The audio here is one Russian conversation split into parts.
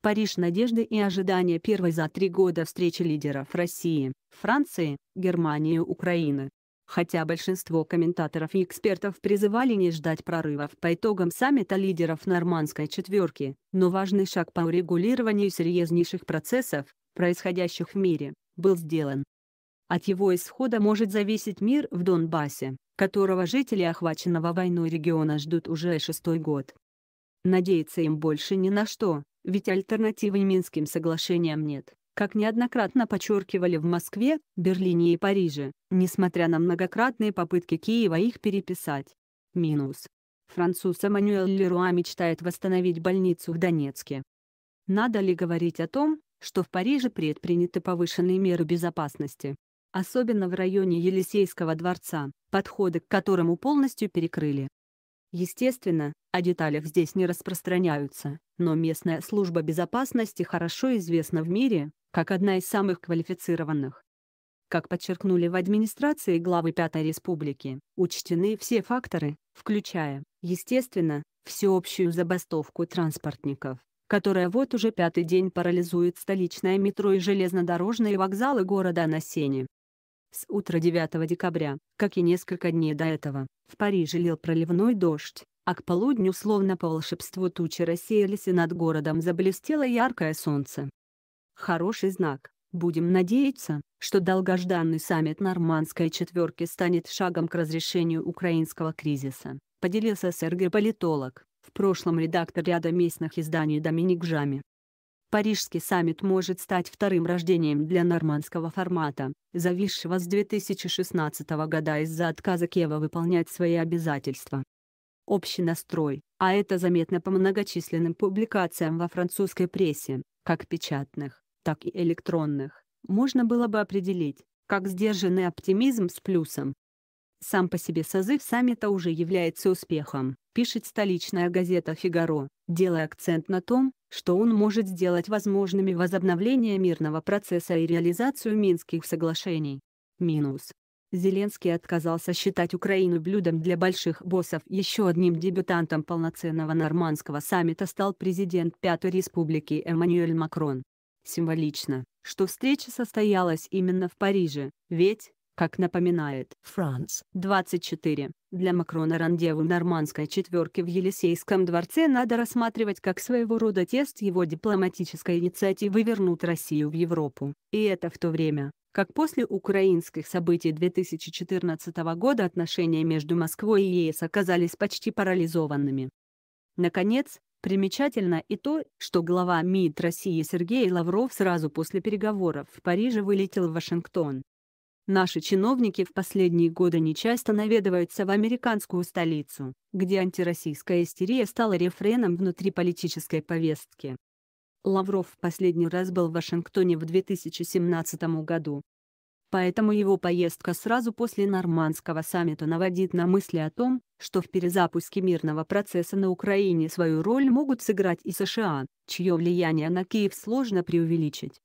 Париж надежды и ожидания первой за три года встречи лидеров России, Франции, Германии, Украины. Хотя большинство комментаторов и экспертов призывали не ждать прорывов по итогам саммита лидеров нормандской четверки, но важный шаг по урегулированию серьезнейших процессов, происходящих в мире, был сделан. От его исхода может зависеть мир в Донбассе, которого жители охваченного войной региона ждут уже шестой год. Надеяться им больше ни на что, ведь альтернативы Минским соглашениям нет. Как неоднократно подчеркивали в Москве, Берлине и Париже, несмотря на многократные попытки Киева их переписать. Минус. Француз Эммануэл Леруа мечтает восстановить больницу в Донецке. Надо ли говорить о том, что в Париже предприняты повышенные меры безопасности? Особенно в районе Елисейского дворца, подходы к которому полностью перекрыли. Естественно, о деталях здесь не распространяются, но местная служба безопасности хорошо известна в мире, как одна из самых квалифицированных. Как подчеркнули в администрации главы Пятой Республики, учтены все факторы, включая, естественно, всеобщую забастовку транспортников, которая вот уже пятый день парализует столичное метро и железнодорожные вокзалы города на Сене с утра 9 декабря, как и несколько дней до этого, в Париже лил проливной дождь, а к полудню словно по волшебству тучи рассеялись и над городом заблестело яркое солнце. Хороший знак, будем надеяться, что долгожданный саммит нормандской четверки станет шагом к разрешению украинского кризиса, поделился сэр политолог в прошлом редактор ряда местных изданий Доминик Жами. Парижский саммит может стать вторым рождением для нормандского формата, зависшего с 2016 года из-за отказа Кева выполнять свои обязательства. Общий настрой, а это заметно по многочисленным публикациям во французской прессе, как печатных, так и электронных, можно было бы определить, как сдержанный оптимизм с плюсом, сам по себе созыв саммита уже является успехом, пишет столичная газета «Фигаро», делая акцент на том, что он может сделать возможными возобновление мирного процесса и реализацию Минских соглашений. Минус. Зеленский отказался считать Украину блюдом для больших боссов. Еще одним дебютантом полноценного нормандского саммита стал президент Пятой Республики Эммануэль Макрон. Символично, что встреча состоялась именно в Париже, ведь, как напоминает Франц 24, для Макрона рандеву нормандской четверки в Елисейском дворце надо рассматривать как своего рода тест его дипломатической инициативы вернуть Россию в Европу, и это в то время, как после украинских событий 2014 года отношения между Москвой и ЕС оказались почти парализованными. Наконец, примечательно и то, что глава МИД России Сергей Лавров сразу после переговоров в Париже вылетел в Вашингтон, Наши чиновники в последние годы нечасто наведываются в американскую столицу, где антироссийская истерия стала рефреном внутриполитической повестки. Лавров в последний раз был в Вашингтоне в 2017 году. Поэтому его поездка сразу после нормандского саммита наводит на мысли о том, что в перезапуске мирного процесса на Украине свою роль могут сыграть и США, чье влияние на Киев сложно преувеличить.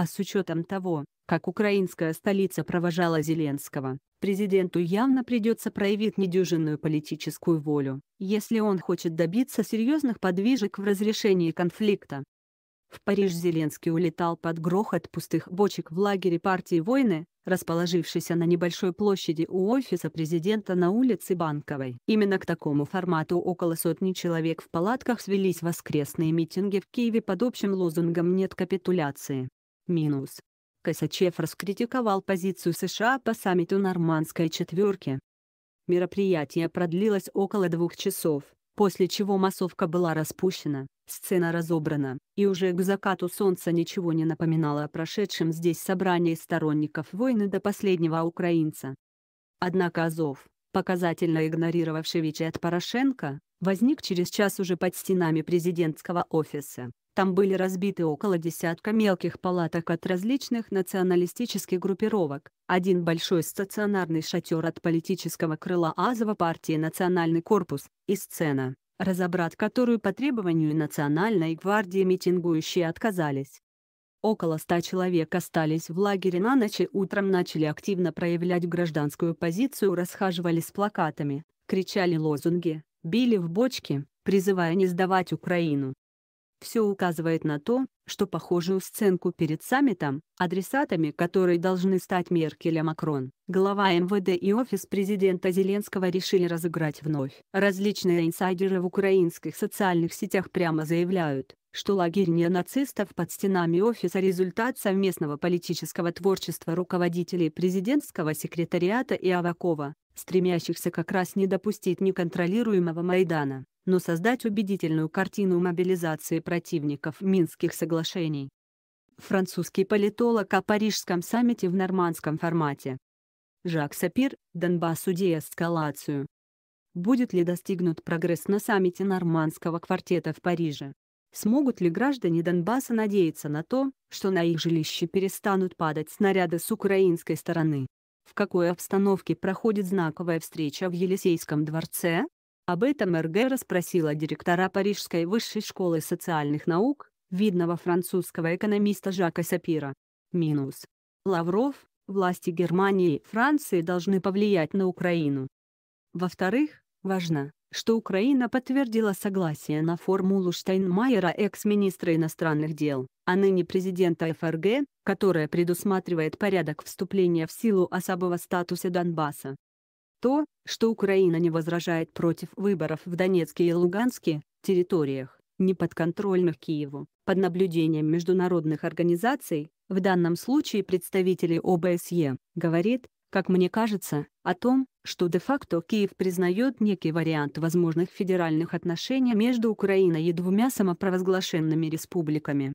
А с учетом того, как украинская столица провожала Зеленского, президенту явно придется проявить недюжинную политическую волю, если он хочет добиться серьезных подвижек в разрешении конфликта. В Париж Зеленский улетал под грохот пустых бочек в лагере партии «Войны», расположившейся на небольшой площади у офиса президента на улице Банковой. Именно к такому формату около сотни человек в палатках свелись воскресные митинги в Киеве под общим лозунгом «Нет капитуляции». Минус. Косачев раскритиковал позицию США по саммиту «Нормандской четверки». Мероприятие продлилось около двух часов, после чего массовка была распущена, сцена разобрана, и уже к закату солнца ничего не напоминало о прошедшем здесь собрании сторонников войны до последнего украинца. Однако Азов, показательно игнорировавший Вичи от Порошенко, возник через час уже под стенами президентского офиса, там были разбиты около десятка мелких палаток от различных националистических группировок, один большой стационарный шатер от политического крыла Азова партии «Национальный корпус» и сцена, разобрать которую по требованию Национальной гвардии митингующие отказались. Около ста человек остались в лагере на ночь и утром начали активно проявлять гражданскую позицию, расхаживали с плакатами, кричали лозунги, били в бочки, призывая не сдавать Украину. Все указывает на то, что похожую сценку перед саммитом, адресатами которой должны стать Меркель и Макрон, глава МВД и офис президента Зеленского решили разыграть вновь. Различные инсайдеры в украинских социальных сетях прямо заявляют, что лагерь неонацистов под стенами офиса – результат совместного политического творчества руководителей президентского секретариата и Авакова, стремящихся как раз не допустить неконтролируемого Майдана но создать убедительную картину мобилизации противников Минских соглашений. Французский политолог о Парижском саммите в нормандском формате. Жак Сапир, Донбасс Донбассу деэскалацию. Будет ли достигнут прогресс на саммите нормандского квартета в Париже? Смогут ли граждане Донбасса надеяться на то, что на их жилище перестанут падать снаряды с украинской стороны? В какой обстановке проходит знаковая встреча в Елисейском дворце? Об этом Эрге расспросила директора Парижской высшей школы социальных наук, видного французского экономиста Жака Сапира. Минус. Лавров, власти Германии и Франции должны повлиять на Украину. Во-вторых, важно, что Украина подтвердила согласие на формулу Штайнмайера экс-министра иностранных дел, а ныне президента ФРГ, которая предусматривает порядок вступления в силу особого статуса Донбасса. То, что Украина не возражает против выборов в Донецке и Луганске, территориях, не неподконтрольных Киеву, под наблюдением международных организаций, в данном случае представителей ОБСЕ, говорит, как мне кажется, о том, что де-факто Киев признает некий вариант возможных федеральных отношений между Украиной и двумя самопровозглашенными республиками.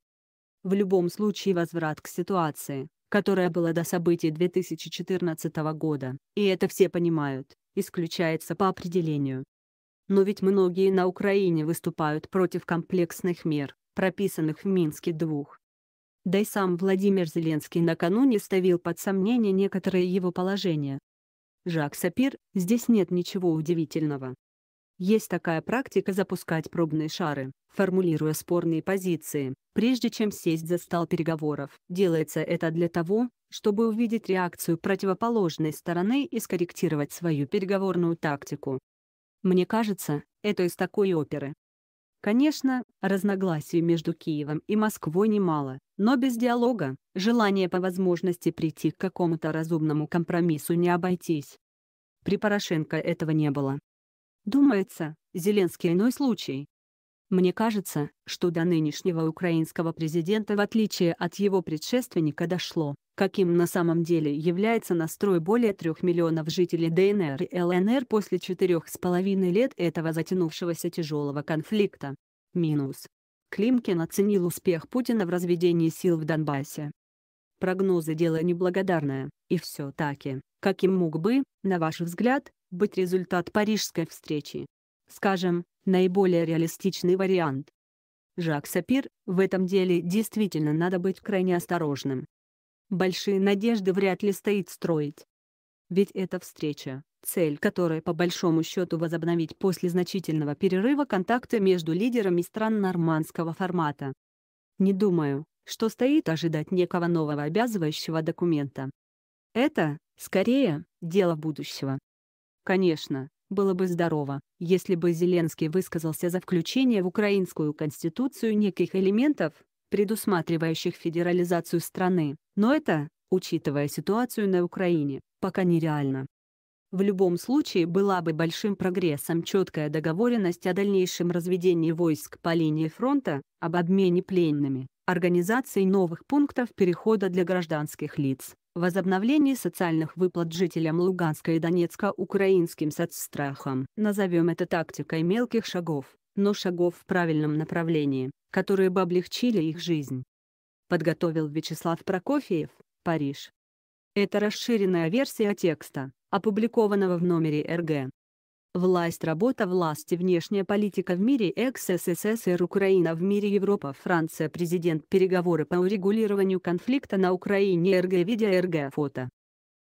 В любом случае возврат к ситуации, которая была до событий 2014 года, и это все понимают, исключается по определению. Но ведь многие на Украине выступают против комплексных мер, прописанных в Минске двух. Да и сам Владимир Зеленский накануне ставил под сомнение некоторые его положения. Жак Сапир, здесь нет ничего удивительного. Есть такая практика запускать пробные шары, формулируя спорные позиции, прежде чем сесть за стол переговоров. Делается это для того, чтобы увидеть реакцию противоположной стороны и скорректировать свою переговорную тактику. Мне кажется, это из такой оперы. Конечно, разногласий между Киевом и Москвой немало, но без диалога, желание по возможности прийти к какому-то разумному компромиссу не обойтись. При Порошенко этого не было. Думается, Зеленский иной случай. Мне кажется, что до нынешнего украинского президента в отличие от его предшественника дошло, каким на самом деле является настрой более трех миллионов жителей ДНР и ЛНР после четырех с половиной лет этого затянувшегося тяжелого конфликта. Минус. Климкин оценил успех Путина в разведении сил в Донбассе. Прогнозы дело неблагодарное, и все таки, каким мог бы, на ваш взгляд, быть результат парижской встречи. Скажем, наиболее реалистичный вариант. Жак Сапир, в этом деле действительно надо быть крайне осторожным. Большие надежды вряд ли стоит строить. Ведь эта встреча, цель которой по большому счету возобновить после значительного перерыва контакты между лидерами стран нормандского формата. Не думаю, что стоит ожидать некого нового обязывающего документа. Это, скорее, дело будущего. Конечно, было бы здорово, если бы Зеленский высказался за включение в украинскую конституцию неких элементов, предусматривающих федерализацию страны, но это, учитывая ситуацию на Украине, пока нереально. В любом случае была бы большим прогрессом четкая договоренность о дальнейшем разведении войск по линии фронта, об обмене пленными, организации новых пунктов перехода для гражданских лиц, Возобновление социальных выплат жителям Луганска и Донецка украинским соцстрахом. Назовем это тактикой мелких шагов, но шагов в правильном направлении, которые бы облегчили их жизнь. Подготовил Вячеслав Прокофьев, Париж. Это расширенная версия текста, опубликованного в номере РГ. Власть, работа власти, внешняя политика в мире экс-СССР, Украина в мире Европа, Франция, президент, переговоры по урегулированию конфликта на Украине РГ, видео РГ, фото.